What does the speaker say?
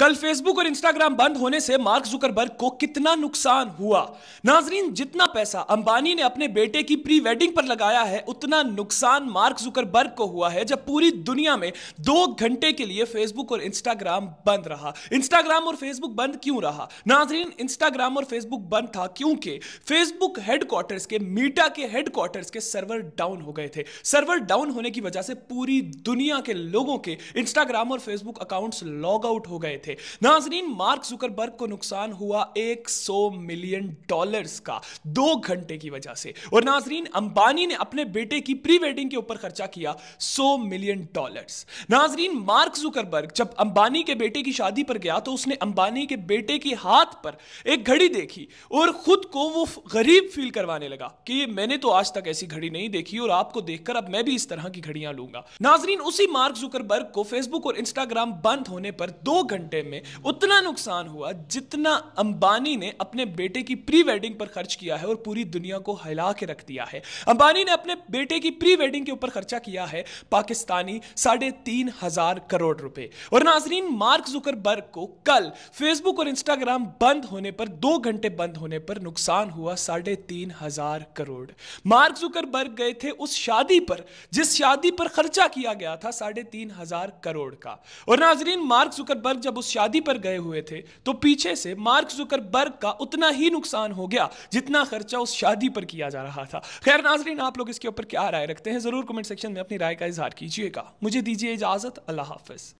कल फेसबुक और इंस्टाग्राम बंद होने से मार्क जुकरबर्ग को कितना नुकसान हुआ नाजरीन जितना पैसा अंबानी ने अपने बेटे की प्री वेडिंग पर लगाया है उतना नुकसान मार्क जुकरबर्ग को हुआ है जब पूरी दुनिया में दो घंटे के लिए फेसबुक और इंस्टाग्राम बंद रहा इंस्टाग्राम और फेसबुक बंद क्यों रहा नाजरीन इंस्टाग्राम और फेसबुक बंद था क्योंकि फेसबुक हेडक्वार्टर्स के मीटा के हेडक्वार्टर्स के सर्वर डाउन हो गए थे सर्वर डाउन होने की वजह से पूरी दुनिया के लोगों के इंस्टाग्राम और फेसबुक अकाउंट्स लॉग आउट हो गए थे थे नाजरीन मार्क जुकरबर्ग को नुकसान हुआ 100 मिलियन डॉलर्स का दो घंटे की वजह से और नाजरीन अंबानी ने अपने बेटे की प्री वेडिंग के ऊपर खर्चा किया 100 मिलियन डॉलर्स नाजरीन मार्क जुकरबर्ग जब अंबानी के बेटे की शादी पर गया तो उसने अंबानी के बेटे के हाथ पर एक घड़ी देखी और खुद को वो गरीब फील करवाने लगा कि मैंने तो आज तक ऐसी घड़ी नहीं देखी और आपको देखकर अब मैं भी इस तरह की घड़ियां लूंगा नाजरीन उसी मार्क जुकरबर्ग को फेसबुक और इंस्टाग्राम बंद होने पर दो घंटे घाटे में उतना नुकसान हुआ जितना अंबानी ने अपने बेटे की प्री वेडिंग पर खर्च किया है और पूरी दुनिया को हिला के रख दिया है अंबानी ने अपने बेटे की प्री वेडिंग के ऊपर खर्चा किया है पाकिस्तानी साढ़े तीन हजार करोड़ रुपए और नाजरीन मार्क जुकरबर्ग को कल फेसबुक और इंस्टाग्राम बंद होने पर दो घंटे बंद होने पर नुकसान हुआ साढ़े तीन हजार करोड़ मार्क जुकरबर्ग गए थे उस शादी पर जिस शादी पर खर्चा किया गया था साढ़े तीन हजार करोड़ का और नाजरीन मार्क जुकरबर्ग जब उस शादी पर गए हुए थे तो पीछे से मार्क जुकरबर्ग का उतना ही नुकसान हो गया जितना खर्चा उस शादी पर किया जा रहा था खैर नाजरीन आप लोग इसके ऊपर क्या राय रखते हैं ज़रूर कमेंट सेक्शन में अपनी राय का इजहार कीजिएगा मुझे दीजिए इजाज़त अल्लाह हाफिज़